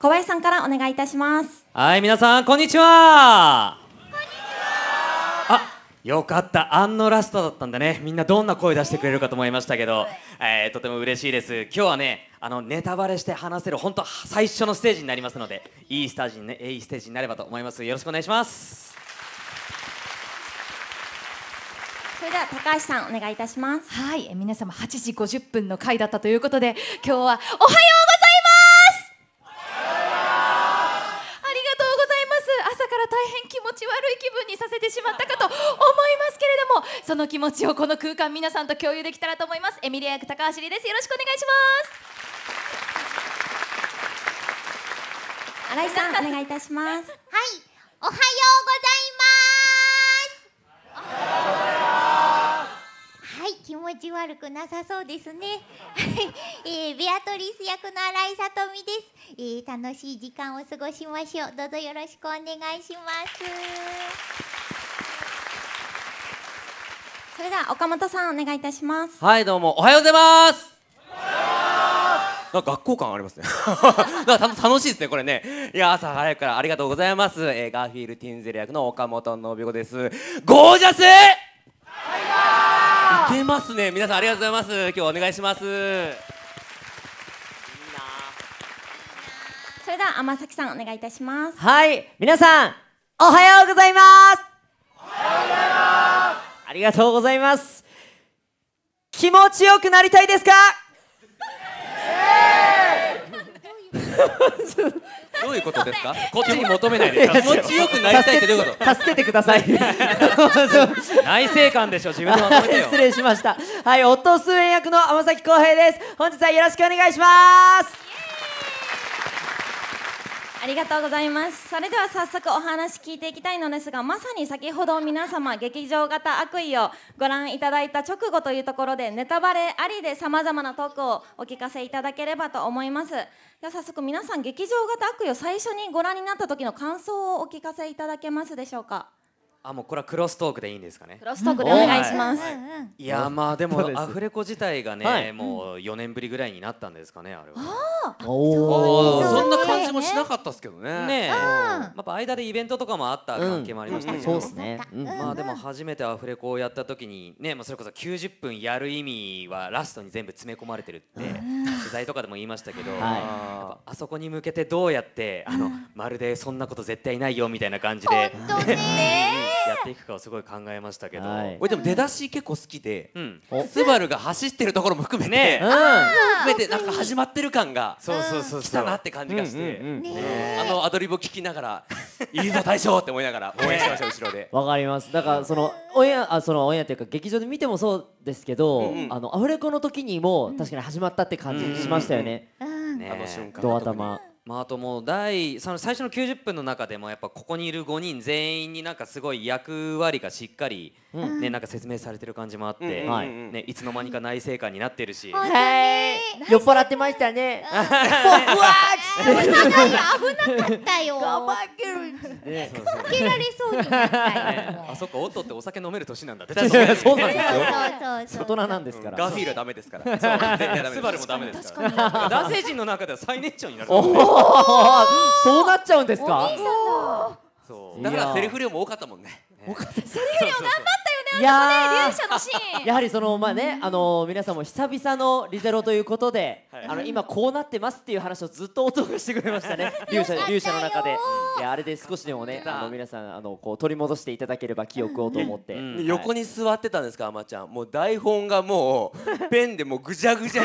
小林さんからお願いいたしますはい皆さんこんにちはあよかったあんのラストだったんだねみんなどんな声出してくれるかと思いましたけど、えー、とても嬉しいです今日はねあのネタバレして話せる本当最初のステージになりますのでいいスタージに、ね、いいステージになればと思いますよろしくお願いしますそれでは高橋さんお願いいたしますはい皆様8時50分の回だったということで今日はおはよう持ち悪い気分にさせてしまったかと思いますけれどもその気持ちをこの空間皆さんと共有できたらと思いますエミリア役高橋里ですよろしくお願いします新井さんお願いいたしますはいおはようございますはい気持ち悪くなさそうですね、えー、ベアトリス役の新井さとみです、えー、楽しい時間を過ごしましょうどうぞよろしくお願いしますそれでは岡本さんお願いいたしますはいどうもおはようございますなんか学校感ありますね なんか楽しいですねこれねいや朝早くからありがとうございます、えー、ガーフィールティンゼル役の岡本信子ですゴージャスいけますね皆さんありがとうございます今日お願いしますいいなそれでは天崎さんお願いいたしますはい皆さんおはようございますおはようございますありがとうございます気持ちよくなりたいですか、えー どういうことですか こっちに求めないで 気持ちよくなりたいってどういうこと助けてください内政官でしょ自分で求めてよ失礼しましたはい夫スウェン役の天崎浩平です本日はよろしくお願いしますありがとうございますそれでは早速お話聞いていきたいのですがまさに先ほど皆様劇場型悪意をご覧いただいた直後というところでネタバレありでさまざまなトークをお聞かせいただければと思いますでは早速皆さん劇場型悪意を最初にご覧になった時の感想をお聞かせいただけますでしょうかあもうこれはクロストークでいいんですかね。クロストークでお願いします。はい、いやまあでもアフレコ自体がね、はい、もう4年ぶりぐらいになったんですかねあれは。おおそんな感じもしなかったですけどねねやっぱ間でイベントとかもあった関係もありましたけど、まあでも初めてアフレコをやった時にね、それこそ90分やる意味はラストに全部詰め込まれてるって、取材とかでも言いましたけど、あそこに向けてどうやってあのまるでそんなこと絶対ないよみたいな感じで、やっていくかをすごい考えましたけど、俺でも出だし結構好きで、スバルが走ってるところも含めて、含めてなんか始まってる感がそうそうそう来たなって感じがしてあのアドリブを聞きながら「いいぞ大将!」って思いながら応援してました後ろで わかりますだからそのオンエアあそのオンエアっていうか劇場で見てもそうですけどあのアフレコの時にも確かに始まったって感じしましたよねあの瞬間ドまあ、あともう第その最初の90分の中でもやっぱここにいる5人全員になんかすごい役割がしっかりね、なんか説明されてる感じもあって、ね、いつの間にか内政官になってるし。はい酔っ払ってましたね。僕は。危なかったよ。頑 張ける。こけられそうになったよ。あ、そっか、おっとってお酒飲める年なんだ。そうなんですよ。大人なんですから。ガフィールダメですから。スバルもダメですから。男性陣の中では最年長になる。そうなっちゃうんですか。そう。だからセリフ量も多かったもんね。それよりも頑張ったよね、あそこ勇者のシーン。やはりその、まあね、あの皆さんも久々のリゼロということで、あの今こうなってますっていう話をずっとお音がしてくれましたね、勇者勇者の中で。いや、あれで少しでもね、あの皆さん、あのこう取り戻していただければ記憶をと思って。横に座ってたんですか、あまちゃん、もう台本がもう、ペンでもぐじゃぐじゃ。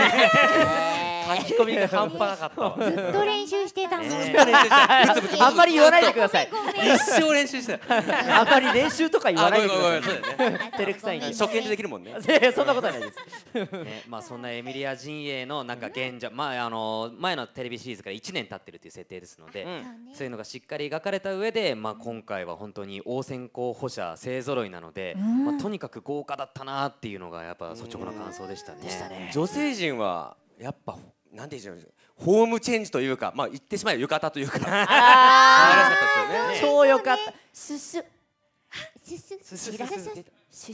き込みが半端なかったずっと練習してたもん。あんまり言わないでください。一生練習してた。あんまり練習とか言わないでください。照れくさいに。初見でできるもんね。そんなことないです。まあそんなエミリア陣営のなんか現状、まああの前のテレビシリーズから1年経ってるっていう設定ですので、そういうのがしっかり描かれた上で、まあ今回は本当に応戦候補者勢ぞろいなので、まあとにかく豪華だったなっていうのがやっぱ率直な感想でしたね。女性陣はやっぱなんでしょうホームチェンジというかまあ言ってしまえば浴衣というか超良 かったすすすすす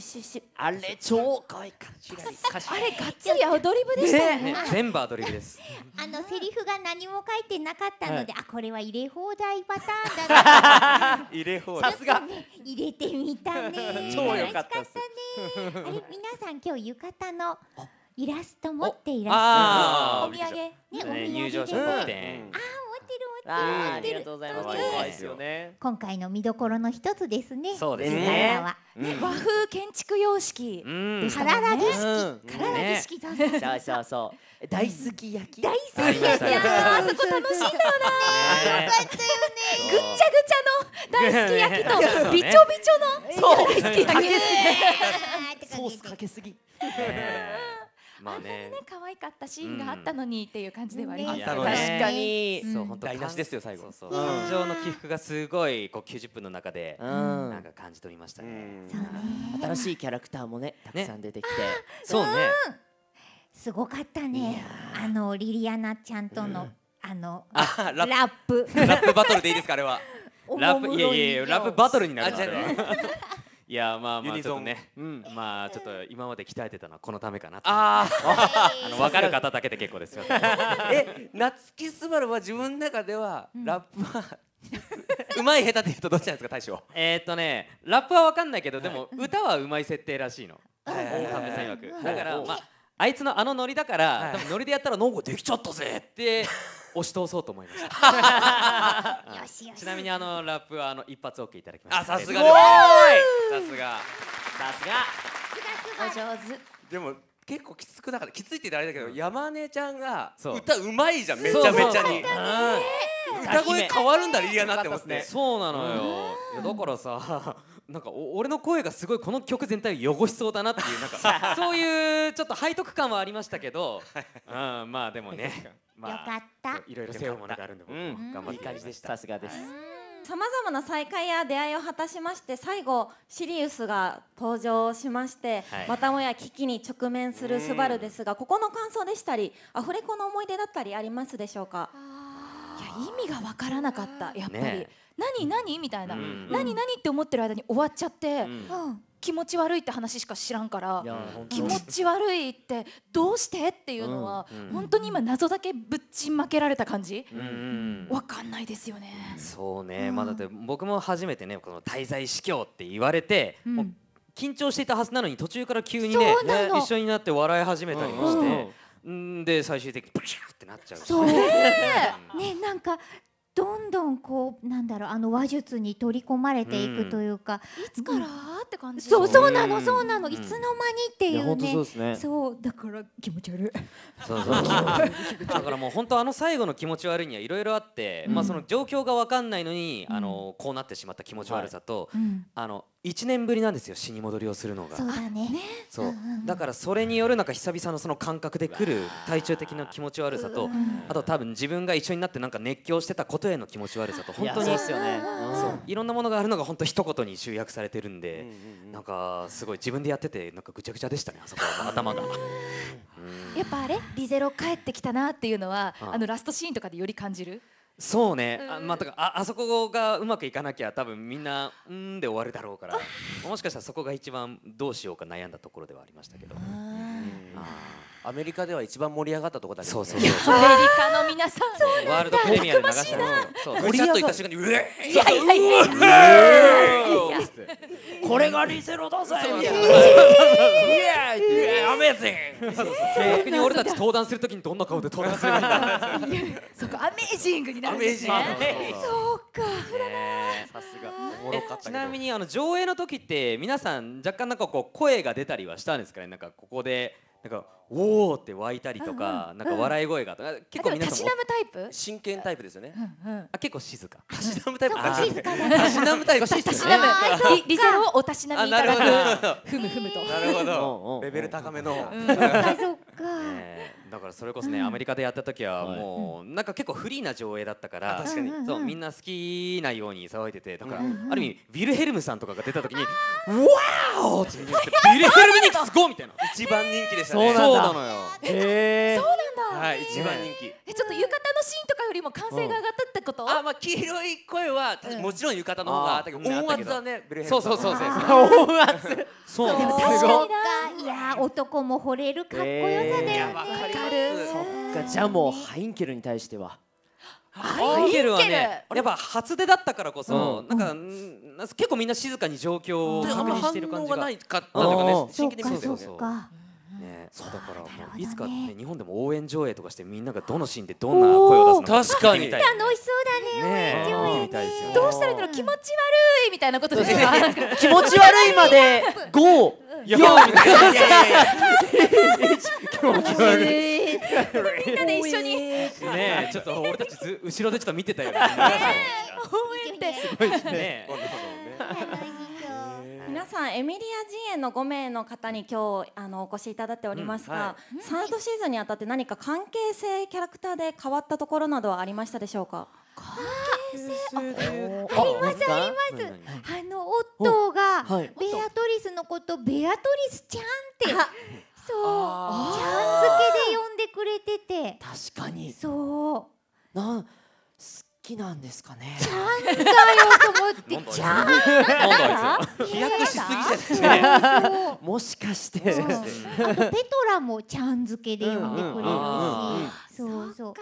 すすす、あれ超可愛かったあれがっつりアドリブでしたね全部アドリブですあのセリフが何も書いてなかったのであこれは入れ放題パターンだな 入れ放題さすが入れてみたね超良かったねあれ皆さん今日浴衣のイラスト持っていらっしゃるお土産ねお土産入場者特典あありがとうございます。可いですよね。今回の見どころの一つですね。そうですね。和風建築様式でし式、から式だ。そうそうそう。大好き焼き。大好き焼き。あそこ楽しいんだよな。よかったよね。ぐっちゃぐちゃの大好き焼きとびちょびちょの大好き焼き。ソースかけすぎ。まあね、可愛かったシーンがあったのにっていう感じではあります、ね確かに、そう本当台無しですよ最後そう感情の起伏がすごいこう90分の中でなんか感じ取りましたね,、新しいキャラクターもねたくさん出てきて、そうね、すごかったねあのリリアナちゃんとの、あのラップラップバトルでいいですかあれは ラップいやいやラップバトルになるあいやまあまあちょっとね、うん、まあちょっと今まで鍛えてたのはこのためかなああの分かる方だけで結構ですよえ夏木すばるは自分の中ではラップは、うまい下手って言うとどっちなんですか大将えっとねラップは分かんないけど、でも歌はうまい設定らしいのさん曰くだからまああいつのあのノリだから、はい、多分ノリでやったら「ノーゴできちゃったぜ」って押し通そうと思いましたちなみにあのラップはあの一発 OK いただきましたあさすがですさすがさすがお上手でも結構きつくなかったきついってあれだけど、うん、山根ちゃんが歌うまいじゃんめちゃめちゃに歌声変わるんだリリアなってますねそうなのよいやだからさなんか俺の声がすごいこの曲全体を汚しそうだなっていうなんか そういうちょっと背徳感はありましたけど、うん、まあでもね、まあ、よかったいろいろ背負うものがあるんで僕も、うん、頑張っていい感じでしたさすがですさまざまな再会や出会いを果たしまして最後シリウスが登場しまして、はい、またもや危機に直面するスバルですがここの感想でしたりアフレコの思い出だったりありますでしょうか意味が分からなかったやっぱり、ね、何何みたいな、うん、何何って思ってる間に終わっちゃって、うん、気持ち悪いって話しか知らんから気持ち悪いってどうしてっていうのは、うん、本当に今謎だけぶっちまけられた感じ、うん、分かんないですよね。そうね、まあ、だって僕も初めてねこの滞在司教って言われて、緊張していたはずなのに途中から急にね一緒になって笑い始めたりもして。んで最終的にブシャってなっちゃうそうねねなんかどんどんこうなんだろうあの話術に取り込まれていくというか、うん、いつから、って感じそうそうなのそうなの、うん、いつの間にっていうねそう、ね、だから気持ち悪いそそそううう だからもう本当あの最後の気持ち悪いにはいろいろあって、うん、まあその状況が分かんないのにあのこうなってしまった気持ち悪さと、はい、あの1年ぶりなんですよ死に戻りをするのがそうだからそれによるなんか久々のその感覚でくる体調的な気持ち悪さと、あと多分自分が一緒になってなんか熱狂してたことへの気持ち悪さと本当にいそう、いろんなものがあるのが本当一言に集約されてるんで、なんかすごい自分でやっててなんかぐちゃぐちゃでしたねあそこ頭がやっぱあれリゼロ帰ってきたなっていうのはあのラストシーンとかでより感じるそうね、あまあ、とかああそこがうまくいかなきゃ多分みんな「うん」で終わるだろうからもしかしたらそこが一番どうしようか悩んだところではありましたけど。アメリカでは一番盛り上がったとこだけど、ね、アメリカの皆さんワールドプレミアで流したのそう盛り上がった瞬間にうえいやいやいやいやこれがリセロだぜいやいやイやーイアメージング逆に俺たち登壇するときにどんな顔で登壇するんだそっかアメージングになるんですねそうかさすがおもろかったちなみにあの上映の時って皆さん若干なんかこう声が出たりはしたんですかねなんかここでなんかおおって湧いたりとか、なんか笑い声が、結構皆さんプ真剣タイプですよね。あ結構静か。たしなむタイプ。たしなむタイプ。リゼロをおたしなみいただく。ふむふむと。なるほど。レベル高めの。ね、だからそれこそね、アメリカでやった時はもう、なんか結構フリーな上映だったから確かにそうみんな好きなように騒いでてだから、ある意味ィルヘルムさんとかが出た時に「ワオ!」ってってビルヘルムにすごみたいな一番人気でしたねそうなのよへえそうなのだ、はい、一番人気えちょっと浴衣のシーンとかよりも歓声が上がったってこと、うあまあ黄色い声は、もちろん浴衣の方が、うん、音圧だねそうそうそうそう音圧そう でも確かにいや男も惚れるかっこよさだよねかるそっかじゃあもうハインケルに対してはハインケルはねやっぱ初出だったからこそ、うん、なんか、結構みんな静かに状況を確認してる感じがないかったとかね真剣に見てたよね、だからもういつか、ね、日本でも応援上映とかしてみんながどのシーンでどんな声を出すのか確かに楽しそうだね応援上映どうしたらいいんだろう気持ち悪いみたいなことですよ 気持ち悪いまで五四みたいな気持ち悪いみんなで一緒にねちょっと俺たちず後ろでちょっと見てたよね 応援ってすごいね皆さんエミリア陣営の5名の方に今日あのお越しいただいておりますが、うんはい、サードシーズンにあたって何か関係性キャラクターで変わったところなどはありましたでしょうか関係性ありますありますあのオットーがベアトリスのことベアトリスちゃんってそうちゃん付けで呼んでくれてて確かにそうなん好きなんですかね。ちゃんだよと思って、ちゃんだから飛躍しすぎじゃないもしかして。あとペトラもちゃん付けで呼んでくれるし、そうそう。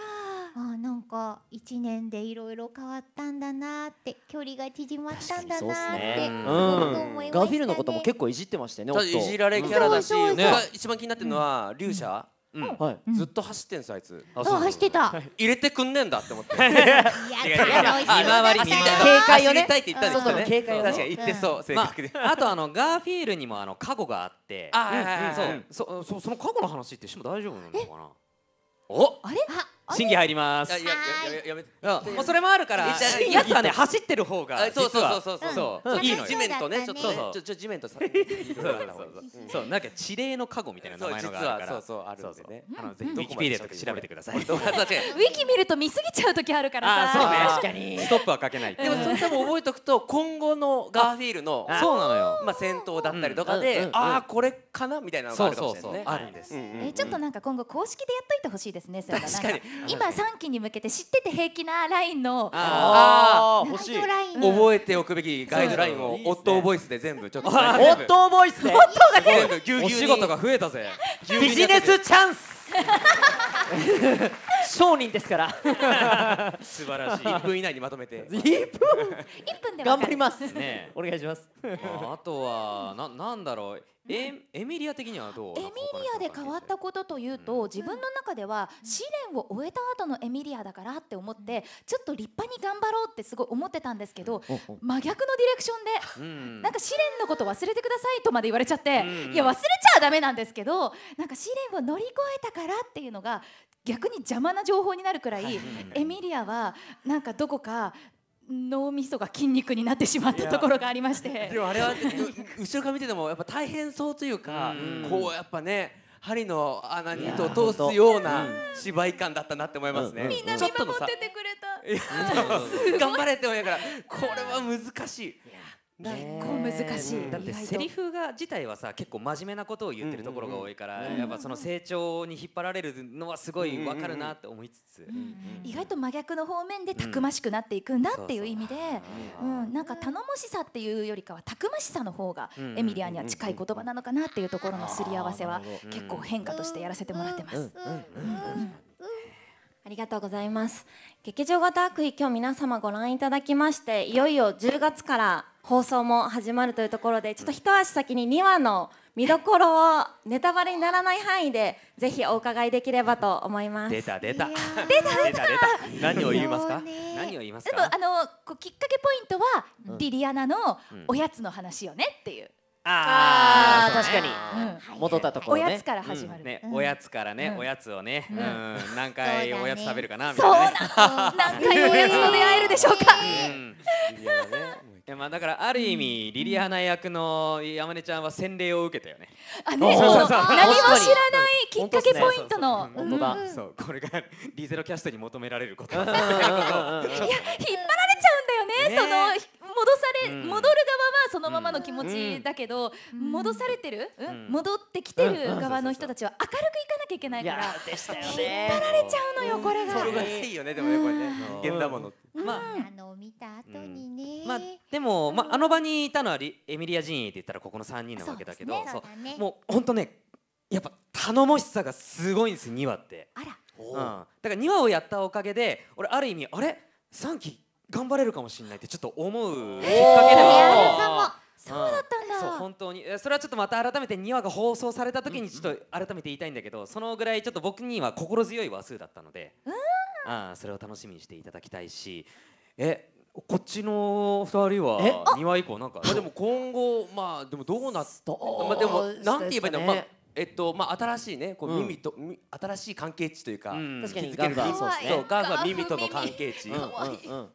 あなんか一年でいろいろ変わったんだなって距離が縮まったんだなってガーフィルのことも結構いじってましたね。いじられキャラだし、一番気になってるのは、うん、勇者。うん、はい、ずっと走ってんすあいつあそう走ってた 入れてくんねんだって思って いやいや見回り見警戒をねたいって言ったんですよね警戒を確かに言ってそう正確であとあのガーフィールにもあの過去があってあそうそその過去の話ってしも大丈夫なのかなおあれ審議入ります。いややややめて。もうそれもあるから、やつはね走ってる方が そうそうそうそういいの地面とね、ちょっとそうちょ地面とそうそうなんか地霊の加護みたいな名前のがあるから。そうそうあるんでね。あのぜひウィキペディアとか調べてください。ウィキ見ると見すぎちゃう時あるからさ。そうね。確かに。ストップはかけない。でもそれ多分覚えとくと今後のガーフィールのそうなのよ。まあ戦闘だったりとかで、ああこれかなみたいなのがあるかもしれないね。あるんです。えちょっとなんか今後公式でやっといてほしいですね。それ確かに。今3期に向けて知ってて平気なラインのああ欲しい覚えておくべきガイドラインをオットーボイスで全部ちょっとオットーボイスでオットーが全部お仕事が増えたぜビジネスチャンス商人ですから素晴らしい1分以内にまとめて1分1 分で頑張りますねお願いしますあとはななんだろうえエミリア的にはどうエミリアで変わったことというと、うん、自分の中では試練を終えた後のエミリアだからって思って、うん、ちょっと立派に頑張ろうってすごい思ってたんですけど、真逆のディレクションで、なんか試練のこと忘れてくださいとまで言われちゃって、いや忘れちゃダメなんですけどなんか試練を乗り越えたからっていうのが逆に邪魔な情報になるくらい、エミリアはなんかどこか脳みそが筋肉になってしまったところがありましてでもあれは後ろから見ててもやっぱ大変そうというか、うん、こうやっぱね針の穴に糸を通すような芝居感だったなって思いますね。みんな見守っててくれた。頑張れって思いながらこれは難しい。結構難しいだってセリフが自体はさ結構真面目なことを言ってるところが多いから、やっぱその成長に引っ張られるのはすごい分かるなって思いつつ、意外と真逆の方面でたくましくなっていくんだっていう意味で、うんなんか頼もしさっていうよりかはたくましさの方がエミリアには近い言葉なのかなっていうところのすり合わせは結構変化としてやらせてもらってます。うんありがとうございます劇場型悪意今日皆様ご覧いただきましていよいよ10月から放送も始まるというところでちょっと一足先に2話の見どころをネタバレにならない範囲でぜひお伺いできればと思います出た出た 出た出た何を言いますか何を言いますかあのこうきっかけポイントは、うん、リリアナのおやつの話よねっていうああ、確かに、戻ったところおやつから始まる、ねおやつからね、おやつをね、うん何回おやつ食べるかなみたいな、ね、何回おやつと出会えるでしょうか、まあ、だからある意味リリアナ役の山根ちゃんは洗礼を受けたよね。あねそう何も知らないきっかけポイントの本当だ、そうこれがリゼロキャストに求められること。いや引っ張られよね、ね、その戻され、うん、戻る側はそのままの気持ちだけど、うん、戻されてる、うん、戻ってきてる側の人たちは明るくいかなきゃいけないから、引っ張られちゃうのよこれが。それがいいよねでもねこれね現代もの。まあ、あの見た後にね、まあでもまああの場にいたのはエミリア人って言ったらここの三人なわけだけど、もう本当ねやっぱ頼もしさがすごいんです2話って。あら。うん、だから2話をやったおかげで俺ある意味あれ三期頑張れるかもしれないってちょっと思うきっかけではそうだったんだそう本当にそれはちょっとまた改めて2話が放送された時にちょっと改めて言いたいんだけど、そのぐらいちょっと僕には心強い話数だったので、うん、あそれを楽しみにしていただきたいしえこっちの2人は2話以降なんかあ、でも今後まあでもどうなったまあでもなんて言えばいいんだろう、まあえっとまあ、新しいねこう耳と、み新しい関係値というか、確かにガーフはそうそうガーフは耳との関係値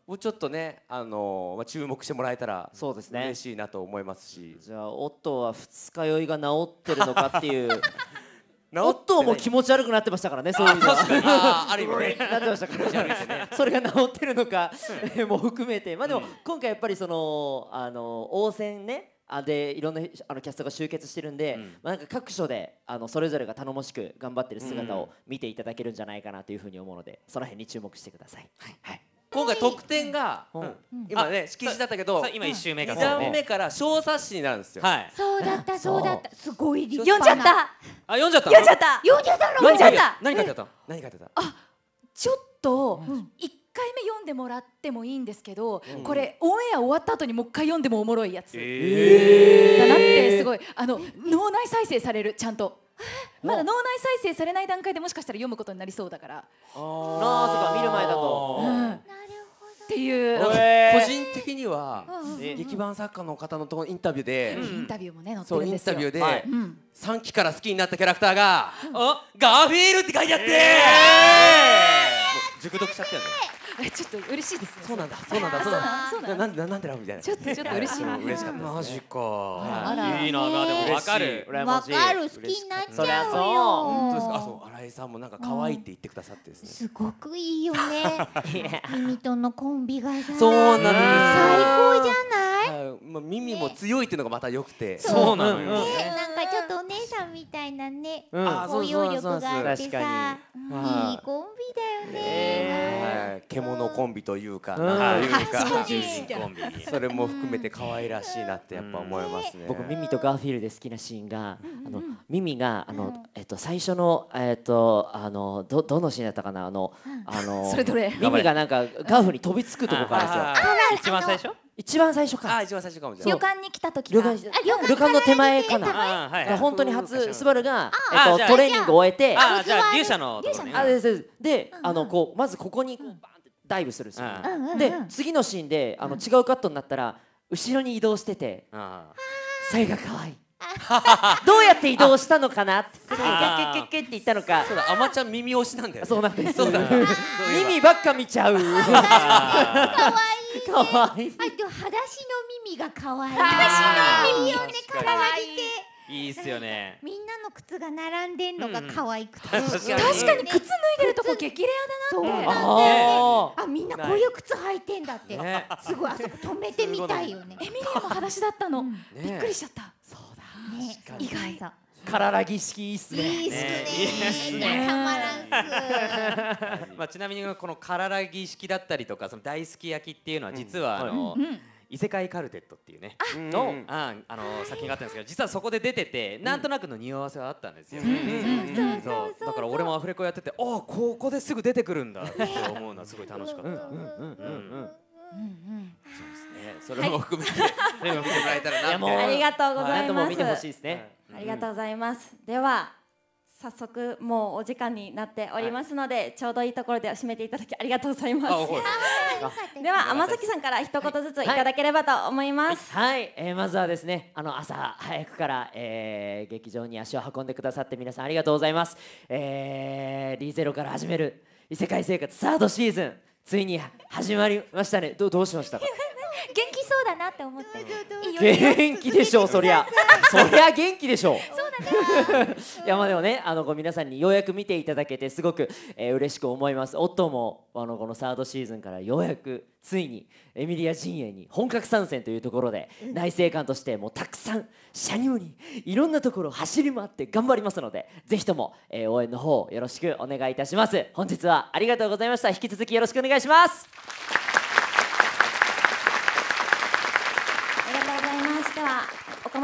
をちょっとね、あのまあ、注目してもらえたらそうですね嬉しいなと思いますしじゃあオは二日酔いが治ってるのかっていう。オットも気持ち悪くなってましたからね、そういう意味では。ある意味ね。なってましたかね、それが治ってるのか も含めて、まあでも今回やっぱりそのあの応戦ね、でいろんなあのキャストが集結してるんで、うん、まあ、なんか各所であのそれぞれが頼もしく頑張ってる姿を見ていただけるんじゃないかなというふうに思うのでその辺に注目してください。はい、はい今回得点が、今ね色紙だったけど今1周目から2段目から小冊子になるんですよ、そうだったそうだったすごい読んじゃったあ読んじゃった読んじゃった読んじゃった何書いてあった何書いてあったあちょっと一回目読んでもらってもいいんですけど、うん、これオンエア終わった後にもう一回読んでもおもろいやつ、えー、だなってすごいあの脳内再生されるちゃんと。まだ脳内再生されない段階でもしかしたら読むことになりそうだからああとか見る前だと、うん、なるほどっていう個人的には、劇版作家の方のとインタビューで、インタビューもね載ってるんですよインタビューで、は3期から好きになったキャラクターが「ガーフィール」って書いてあって、熟読しちゃったよねえちょっと嬉しいですね。そうなんだ。そうなんだ。そうなんだ。なんなんでラブみたいな。ちょっとちょっと嬉しい。嬉しかった。マジか。いいなでもわかる。わかる。好きになっちゃうよ。本当ですか。そう新井さんもなんか可愛いって言ってくださってですね。すごくいいよね。耳 とのコンビがそうなんです。最高じゃない。まあ耳も強いっていうのがまた良くて。そうなのよ。なんかちょっとお姉さんみたいなね。包容力があってさ、いいコンビだよね。コンビというか、なんというか、中心コンビそれも含めて可愛らしいなってやっぱ思いますね。僕ミミとガーフィールで好きなシーンが、あのミミがあのえっと最初のえっとあのどどのシーンだったかなあのあの ミミがなんかガーフに飛びつくとこからですよ。一番最初？一番最初か。あ、一番最初かもしれない。旅館に来た時旅館旅館の手前かな。はい本当に初スバルがえっとトレーニングを終えて、あじゃあ牛舎のであですであのこうまずここに。ダイブするんですよ、うん、で次のシーンであの違うカットになったら後ろに移動してて、うん、それが可愛いどうやって移動したのかなキャキャキャキって言ったのかそうだあまちゃん耳押しなんだよ、ね、そうなんですそうだ耳ばっか見ちゃう可愛い可愛いあと裸足の耳が可愛い裸足の耳をね可愛いていいっすよねみんなの靴が並んでんのが可愛くて、うん、確かに靴脱いでるとこ激レアだなってそうあみんなこういう靴履いてんだって、ね、すごいあそこ止めてみたいよねエミリアも裸足だったの、ね、びっくりしちゃったそうだ、ね、意外さカララ儀式いいっすね。いいっすね。まあちなみにこのカララ儀式だったりとかその大好き焼きっていうのは実はあの、うんうん異世界カルテットっていうねのああの作品があったんですけど実はそこで出ててなんとなくの匂わせはあったんですよだから俺もアフレコやっててあここですぐ出てくるんだって思うのはすごい楽しかった。そうですね。それも含めて、で見てもらえたらなありがとうございます。見てほしいですね。ありがとうございます。では早速もうお時間になっておりますので、ちょうどいいところで締めていただきありがとうございます。かでは天崎さんから一言ずついただければと思います、はい、はいはい、えー、まずはですねあの朝早くから、えー、劇場に足を運んでくださって皆さんありがとうございます、えー、リーゼロから始める異世界生活サードシーズンついに始まりましたねどどうしましたか元気そうだなって思って元気でしょうそりゃ そりゃ元気でしょうそうだいやまあでもねあの皆さんにようやく見ていただけてすごく、えー、嬉しく思います夫もあのこのサードシーズンからようやくついにエミリア陣営に本格参戦というところで、内政官としてもうたくさん車両にいろんなところ走り回って頑張りますのでぜひとも、え応援の方よろしくお願いいたします本日はありがとうございました引き続きよろしくお願いします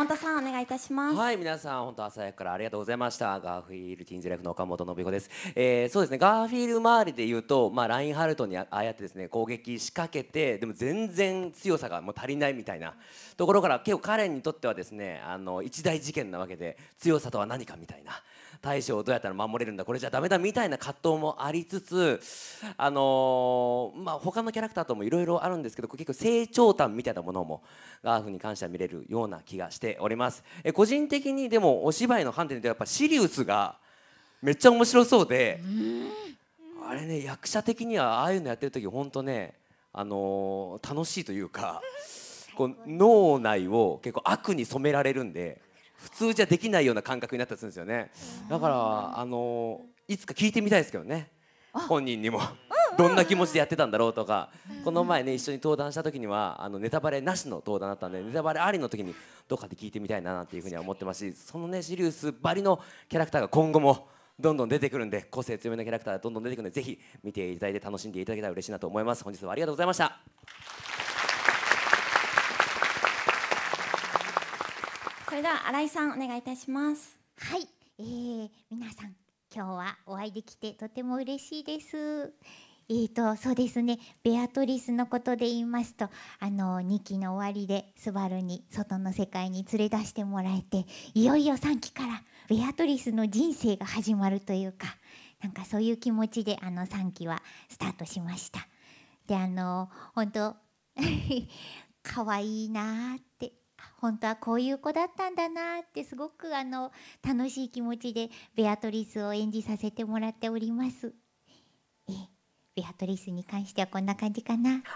本さんお願いいたしますはい皆さん本当朝早くからありがとうございましたガーフィールティンズライフの岡本信彦です、えー、そうですねガーフィール周りで言うとまあラインハルトにああやってですね攻撃仕掛けてでも全然強さがもう足りないみたいなところから結構彼にとってはですねあの一大事件なわけで強さとは何かみたいな大将をどうやったら守れるんだこれじゃダメだみたいな葛藤もありつつあのー、まあ他のキャラクターともいろいろあるんですけど結構成長譚みたいなものもガーフに関しては見れるような気がしておりますえ個人的にでもお芝居の判定でやっぱシリウスがめっちゃ面白そうであれね役者的にはああいうのやってる時本当ねあのー、楽しいというかこう脳内を結構悪に染められるんで。普通じゃできないような感覚になったりするんですよねだからあのいつか聞いてみたいですけどね本人にもどんな気持ちでやってたんだろうとか、この前ね一緒に登壇した時にはあのネタバレなしの登壇だったんでネタバレありの時にどっかで聞いてみたいななんていうふうには思ってますしそのねシリウスばりのキャラクターが今後もどんどん出てくるんで個性強めのキャラクターがどんどん出てくるんでぜひ見ていただいて楽しんでいただけたら嬉しいなと思います本日はありがとうございましたれでは新井さんお願いいたしますはい、えー、皆さん今日はお会いできてとても嬉しいですえーと、そうですねベアトリスのことで言いますとあの2期の終わりでスバルに外の世界に連れ出してもらえていよいよ3期からベアトリスの人生が始まるというかなんかそういう気持ちであの3期はスタートしました。であの本当 可愛いなーっ本当はこういう子だったんだなってすごくあの楽しい気持ちでベアトリスを演じさせてもらっております。えベアトリスに関してはこんな感じかな。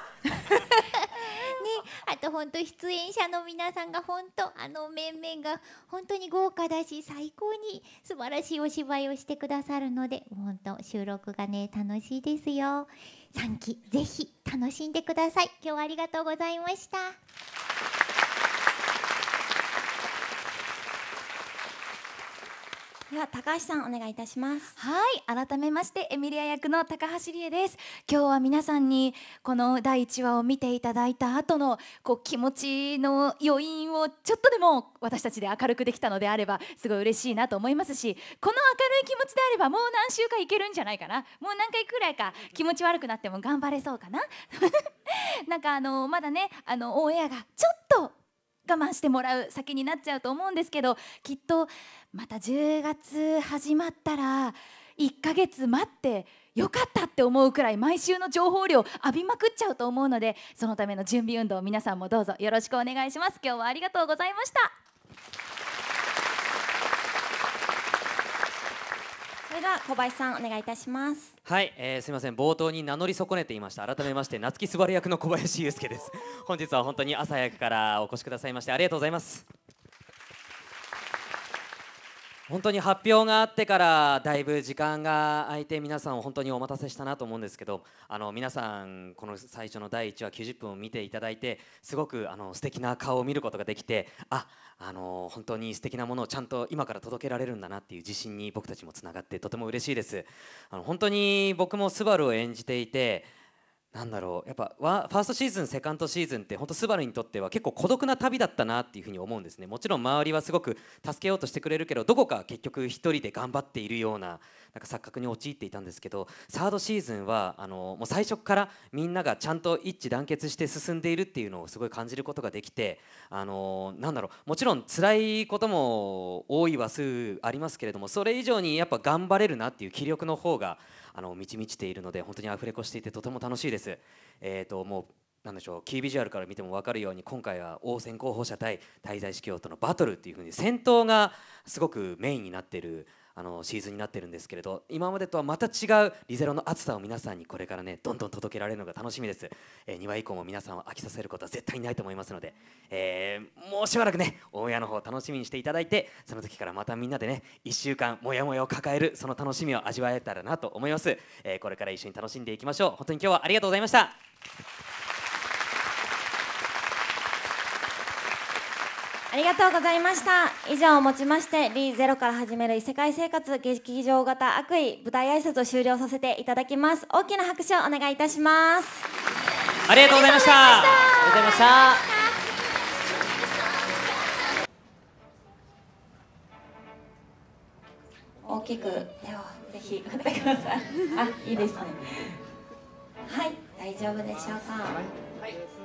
ね、あと本当出演者の皆さんが本当あの面々が本当に豪華だし最高に素晴らしいお芝居をしてくださるので本当収録がね楽しいですよ。3期ぜひ楽しんでください。今日はありがとうございました。では高橋さんお願いいたしますはい改めましてエミリア役の高橋理恵です今日は皆さんにこの第1話を見ていただいた後のこう気持ちの余韻をちょっとでも私たちで明るくできたのであればすごい嬉しいなと思いますしこの明るい気持ちであればもう何週かいけるんじゃないかなもう何回くらいか気持ち悪くなっても頑張れそうかな なんかあのまだねあのオンエアがちょっと我慢してもらう先になっちゃうと思うんですけどきっとまた10月始まったら1ヶ月待ってよかったって思うくらい毎週の情報量浴びまくっちゃうと思うのでそのための準備運動皆さんもどうぞよろしくお願いします今日はありがとうございましたそれでは小林さんお願いいたしますはい、えー、すみません冒頭に名乗り損ねていました改めまして夏木すばる役の小林祐介です 本日は本当に朝早くからお越しくださいましてありがとうございます本当に発表があってからだいぶ時間が空いて皆さんを本当にお待たせしたなと思うんですけどあの皆さんこの最初の第1話90分を見ていただいてすごくあの素敵な顔を見ることができてああの本当に素敵なものをちゃんと今から届けられるんだなっていう自信に僕たちもつながってとても嬉しいですあの本当に僕も「スバルを演じていてなんだろうやっぱファーストシーズンセカンドシーズンって本当スバルにとっては結構孤独な旅だったなっていうふうに思うんですねもちろん周りはすごく助けようとしてくれるけどどこか結局一人で頑張っているようななんか錯覚に陥っていたんですけどサードシーズンはあのもう最初からみんながちゃんと一致団結して進んでいるっていうのをすごい感じることができてあのなんだろうもちろん辛いことも多いは数ありますけれどもそれ以上にやっぱ頑張れるなっていう気力の方があの満ち満ちているので本当にアフレコしていてとても楽しいです。えーと、もうなんでしょうキービジュアルから見ても分かるように今回は王戦候補者対滞在司教とのバトルっていう風に戦闘がすごくメインになっているあのシーズンになってるんですけれど今までとはまた違うリゼロの熱さを皆さんにこれからねどんどん届けられるのが楽しみです、えー、2話以降も皆さんを飽きさせることは絶対にないと思いますので、えー、もうしばらくねオンエアの方楽しみにしていただいてその時からまたみんなでね1週間モヤモヤを抱えるその楽しみを味わえたらなと思います、えー、これから一緒に楽しんでいきましょう本当に今日はありがとうございましたありがとうございました以上をもちましてリーゼロから始める異世界生活劇場型悪意舞台挨拶を終了させていただきます大きな拍手をお願いいたしますありがとうございましたありがとうございました大きく手をぜひ振ってくださいあいいですねはい大丈夫でしょうかはい